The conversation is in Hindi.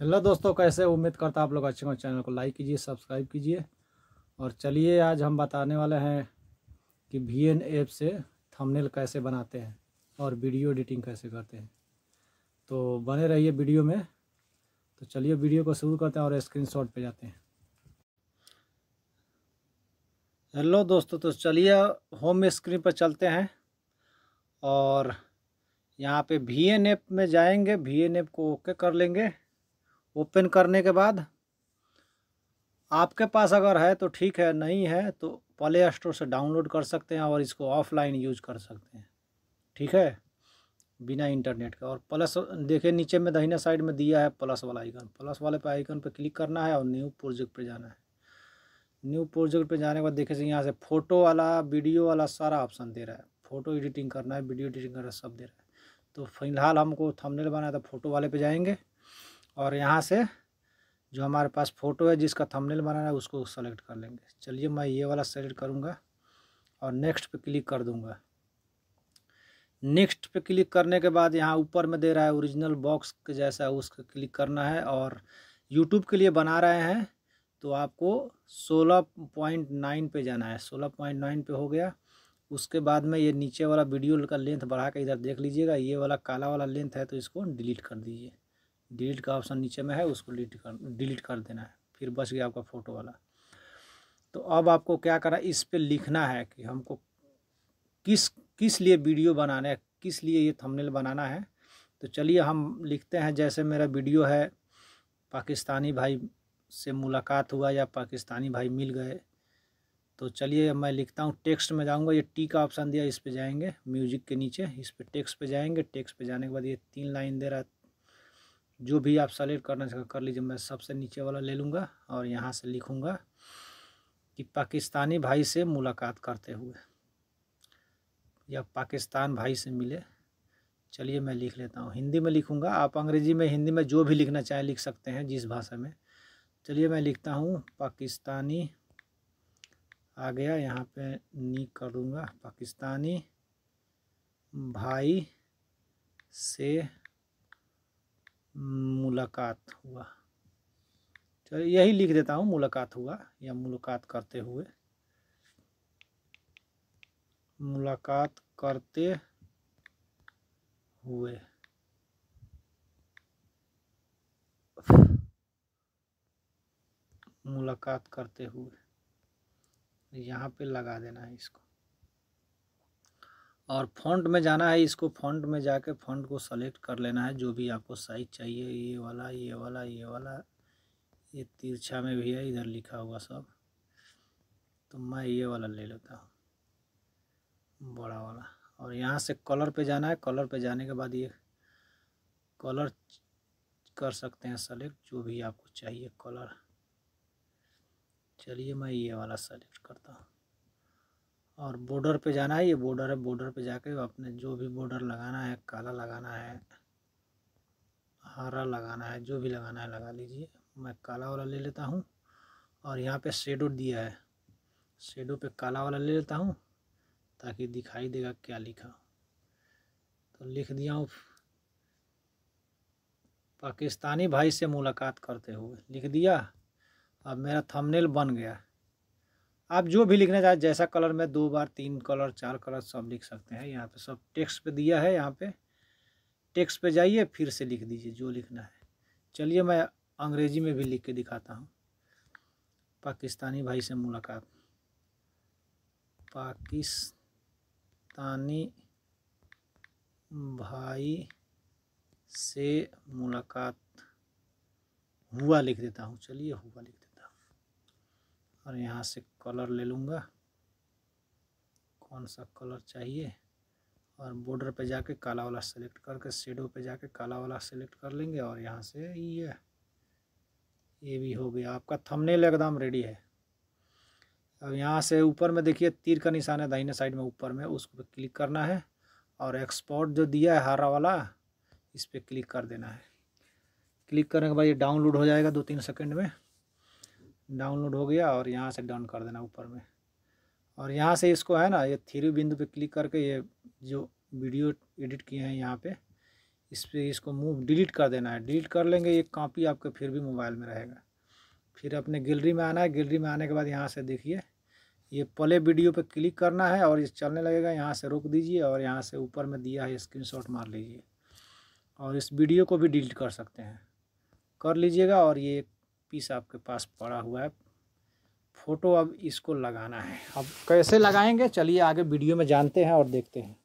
हेलो दोस्तों कैसे उम्मीद करता आप लोग अच्छे हो चैनल को लाइक कीजिए सब्सक्राइब कीजिए और चलिए आज हम बताने वाले हैं कि वी एन ऐप से थंबनेल कैसे बनाते हैं और वीडियो एडिटिंग कैसे करते हैं तो बने रहिए वीडियो में तो चलिए वीडियो को शुरू करते हैं और स्क्रीनशॉट पे जाते हैं हेलो दोस्तों तो चलिए होम स्क्रीन पर चलते हैं और यहाँ पे वी एन ऐप में जाएंगे वी एन ऐप को ओके कर लेंगे ओपन करने के बाद आपके पास अगर है तो ठीक है नहीं है तो प्ले स्टोर से डाउनलोड कर सकते हैं और इसको ऑफलाइन यूज कर सकते हैं ठीक है बिना इंटरनेट का और प्लस देखिए नीचे में दहीने साइड में दिया है प्लस वाला आइकन प्लस वाले पे आइकन पर क्लिक करना है और न्यू प्रोजेक्ट पर जाना है न्यू प्रोजेक्ट पर जाने के बाद देखिए यहाँ से फ़ोटो वाला वीडियो वाला सारा ऑप्शन दे रहा है फ़ोटो एडिटिंग करना है वीडियो एडिटिंग करना है सब दे रहा है तो फिलहाल हमको थंबनेल बनाया था फ़ोटो वाले पे जाएंगे और यहाँ से जो हमारे पास फ़ोटो है जिसका थंबनेल बनाना है उसको सेलेक्ट कर लेंगे चलिए मैं ये वाला सेलेक्ट करूँगा और नेक्स्ट पे क्लिक कर दूँगा नेक्स्ट पे क्लिक करने के बाद यहाँ ऊपर में दे रहा है ओरिजिनल बॉक्स के जैसा उसको क्लिक करना है और यूट्यूब के लिए बना रहे हैं तो आपको सोलह पॉइंट नाइन पे जाना है सोलह पॉइंट नाइन पे हो गया उसके बाद में ये नीचे वाला वीडियो का लेंथ बढ़ा के इधर देख लीजिएगा ये वाला काला वाला लेंथ है तो इसको डिलीट कर दीजिए डिलीट का ऑप्शन नीचे में है उसको डिलीट कर डिलीट कर देना है फिर बच गया आपका फ़ोटो वाला तो अब आपको क्या करना इस पर लिखना है कि हमको किस किस लिए वीडियो बनाना है किस लिए ये थंबनेल बनाना है तो चलिए हम लिखते हैं जैसे मेरा वीडियो है पाकिस्तानी भाई से मुलाकात हुआ या पाकिस्तानी भाई मिल गए तो चलिए मैं लिखता हूँ टेक्स्ट में जाऊँगा ये टी का ऑप्शन दिया इस पर जाएंगे म्यूजिक के नीचे इस पर टेक्स्ट पे जाएंगे टेक्स्ट पे जाने के बाद ये तीन लाइन दे रहा है जो भी आप सेलेक्ट करना चाहते कर लीजिए मैं सबसे नीचे वाला ले लूँगा और यहाँ से लिखूँगा कि पाकिस्तानी भाई से मुलाकात करते हुए या पाकिस्तान भाई से मिले चलिए मैं लिख लेता हूँ हिंदी में लिखूँगा आप अंग्रेज़ी में हिंदी में जो भी लिखना चाहें लिख सकते हैं जिस भाषा में चलिए मैं लिखता हूँ पाकिस्तानी आ गया यहाँ पे नी कर दूँगा पाकिस्तानी भाई से मुलाकात हुआ चलिए यही लिख देता हूँ मुलाकात हुआ या मुलाकात करते हुए मुलाकात करते हुए मुलाकात करते हुए यहाँ पे लगा देना है इसको और फॉन्ट में जाना है इसको फॉन्ट में जाके फॉन्ट को सेलेक्ट कर लेना है जो भी आपको साइज चाहिए ये वाला ये वाला ये वाला ये तिरछा में भी है इधर लिखा हुआ सब तो मैं ये वाला ले लेता हूँ बड़ा वाला और यहाँ से कलर पे जाना है कलर पे जाने के बाद ये कलर कर सकते हैं सेलेक्ट जो भी आपको चाहिए कलर चलिए मैं ये वाला सेलेक्ट करता हूँ और बॉर्डर पे जाना है ये बॉर्डर है बॉर्डर पे जाके आपने जो भी बॉर्डर लगाना है काला लगाना है हरा लगाना है जो भी लगाना है लगा लीजिए मैं काला वाला ले लेता हूँ और यहाँ पे शेडो दिया है शेडो पे काला वाला ले लेता हूँ ताकि दिखाई देगा क्या लिखा तो लिख दिया हूँ पाकिस्तानी भाई से मुलाकात करते हुए लिख दिया अब मेरा थंबनेल बन गया आप जो भी लिखना चाहें जैसा कलर में दो बार तीन कलर चार कलर सब लिख सकते हैं यहाँ पे सब टेक्स्ट पे दिया है यहाँ पे टेक्स्ट पे जाइए फिर से लिख दीजिए जो लिखना है चलिए मैं अंग्रेजी में भी लिख के दिखाता हूँ पाकिस्तानी भाई से मुलाकात पाकिस्तानी भाई से मुलाकात हुआ लिख देता हूँ चलिए हुआ लिख देता और यहाँ से कलर ले लूँगा कौन सा कलर चाहिए और बॉर्डर पे जाके काला वाला सेलेक्ट करके शेडो पे जाके काला वाला सेलेक्ट कर लेंगे और यहाँ से ये ये भी हो गया आपका थंबनेल एकदम रेडी है अब यहाँ से ऊपर में देखिए तीर का निशान है दाहिने साइड में ऊपर में उस पर क्लिक करना है और एक्सपोर्ट जो दिया है हरा वाला इस पर क्लिक कर देना है क्लिक करने के बाद ये डाउनलोड हो जाएगा दो तीन सेकंड में डाउनलोड हो गया और यहाँ से डन कर देना ऊपर में और यहाँ से इसको है ना ये थ्री बिंदु पे क्लिक करके ये जो वीडियो एडिट किए हैं यहाँ पे इस पर इसको मूव डिलीट कर देना है डिलीट कर लेंगे ये कॉपी आपके फिर भी मोबाइल में रहेगा फिर अपने गैलरी में आना है गैलरी में आने के बाद यहाँ से देखिए ये पले वीडियो पे क्लिक करना है और ये चलने लगेगा यहाँ से रोक दीजिए और यहाँ से ऊपर में दिया है स्क्रीन मार लीजिए और इस वीडियो को भी डिलीट कर सकते हैं कर लीजिएगा और ये पीस आपके पास पड़ा हुआ है फ़ोटो अब इसको लगाना है अब कैसे लगाएंगे चलिए आगे वीडियो में जानते हैं और देखते हैं